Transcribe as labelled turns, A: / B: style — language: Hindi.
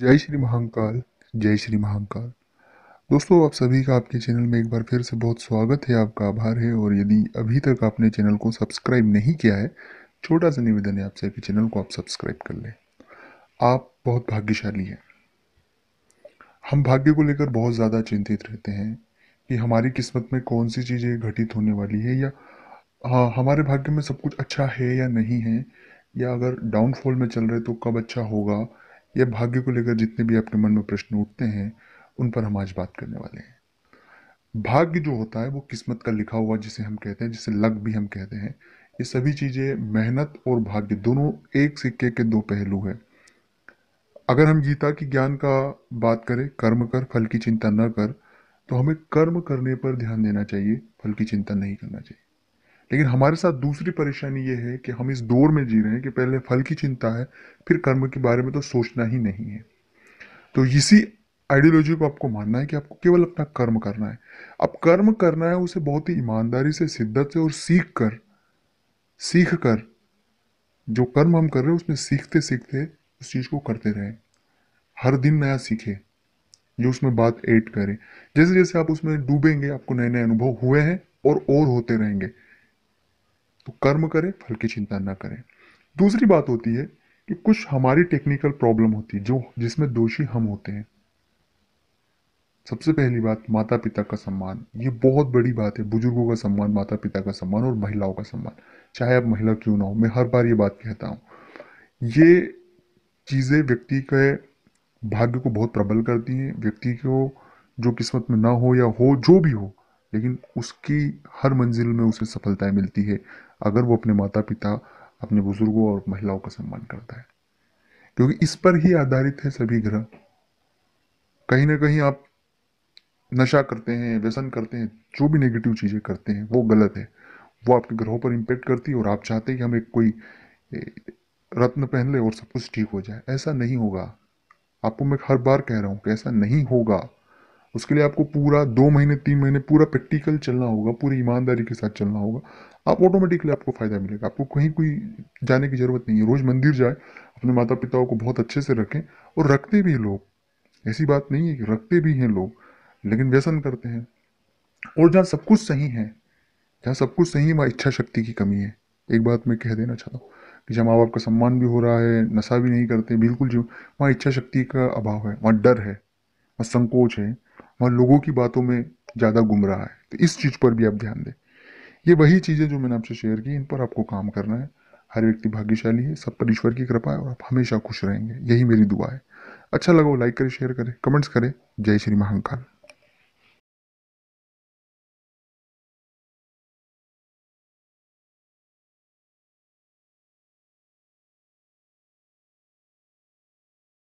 A: जय श्री महाकाल जय श्री महाकाल दोस्तों आप सभी का आपके चैनल में एक बार फिर से बहुत स्वागत है आपका आभार है और यदि अभी तक आपने चैनल को सब्सक्राइब नहीं किया है छोटा सा निवेदन है आपसे कि चैनल को आप सब्सक्राइब कर लें आप बहुत भाग्यशाली हैं हम भाग्य को लेकर बहुत ज़्यादा चिंतित रहते हैं कि हमारी किस्मत में कौन सी चीज़ें घटित होने वाली है या हाँ हमारे भाग्य में सब कुछ अच्छा है या नहीं है या अगर डाउनफॉल में चल रहे तो कब अच्छा होगा या भाग्य को लेकर जितने भी आपके मन में प्रश्न उठते हैं उन पर हम आज बात करने वाले हैं भाग्य जो होता है वो किस्मत का लिखा हुआ जिसे हम कहते हैं जिसे लक भी हम कहते हैं ये सभी चीज़ें मेहनत और भाग्य दोनों एक सिक्के के दो पहलू हैं अगर हम गीता की ज्ञान का बात करें कर्म कर फल की चिंता न कर तो हमें कर्म करने पर ध्यान देना चाहिए फल की चिंता नहीं करना चाहिए लेकिन हमारे साथ दूसरी परेशानी ये है कि हम इस दौर में जी रहे हैं कि पहले फल की चिंता है फिर कर्म के बारे में तो सोचना ही नहीं है तो इसी आइडियोलॉजी को आपको मानना है कि आपको केवल अपना कर्म करना है अब कर्म करना है उसे बहुत ही ईमानदारी से शिद्दत से और सीख कर सीख कर जो कर्म हम कर रहे हैं उसमें सीखते सीखते उस चीज़ को करते रहें हर दिन नया सीखे जो उसमें बात ऐड करें जैसे जैसे आप उसमें डूबेंगे आपको नए नए अनुभव हुए हैं और और होते रहेंगे तो कर्म करें फल की चिंता ना करें दूसरी बात होती है कि कुछ हमारी टेक्निकल प्रॉब्लम होती है जो जिसमें दोषी हम होते हैं सबसे पहली बात माता पिता का सम्मान ये बहुत बड़ी बात है बुजुर्गों का सम्मान माता पिता का सम्मान और महिलाओं का सम्मान चाहे आप महिला क्यों ना हो मैं हर बार ये बात कहता हूँ ये चीज़ें व्यक्ति के भाग्य को बहुत प्रबल करती हैं व्यक्ति को जो किस्मत में ना हो या हो जो भी हो लेकिन उसकी हर मंजिल में उसे सफलताएं मिलती है अगर वो अपने माता पिता अपने बुजुर्गों और महिलाओं का सम्मान करता है क्योंकि इस पर ही आधारित है सभी ग्रह कहीं ना कहीं आप नशा करते हैं व्यसन करते हैं जो भी नेगेटिव चीज़ें करते हैं वो गलत है वो आपके ग्रहों पर इम्पेक्ट करती है और आप चाहते हैं कि हम एक कोई रत्न पहन ले और सब कुछ ठीक हो जाए ऐसा नहीं होगा आपको मैं हर बार कह रहा हूँ कि ऐसा नहीं होगा उसके लिए आपको पूरा दो महीने तीन महीने पूरा प्रैक्टिकल चलना होगा पूरी ईमानदारी के साथ चलना होगा आप ऑटोमेटिकली आपको फ़ायदा मिलेगा आपको कहीं कोई जाने की ज़रूरत नहीं है रोज़ मंदिर जाए अपने माता पिताओं को बहुत अच्छे से रखें और रखते भी लोग ऐसी बात नहीं है कि रखते भी हैं लोग लेकिन व्यसन करते हैं और जहाँ सब कुछ सही है जहाँ सब कुछ सही है वहाँ इच्छा शक्ति की कमी है एक बात मैं कह देना चाहता हूँ कि जहाँ माँ बाप का सम्मान भी हो रहा है नशा भी नहीं करते बिल्कुल जो वहाँ इच्छा शक्ति का अभाव है वहाँ डर है वहाँ संकोच है वहाँ लोगों की बातों में ज़्यादा गुम रहा है तो इस चीज़ पर भी आप ध्यान दें ये वही चीज़ें जो मैंने आपसे शेयर की इन पर आपको काम करना है हर व्यक्ति भाग्यशाली है सब पर ईश्वर की कृपा है और आप हमेशा खुश रहेंगे यही मेरी दुआ है अच्छा लगा लाइक करें शेयर करें कमेंट्स करें जय श्री महाकाल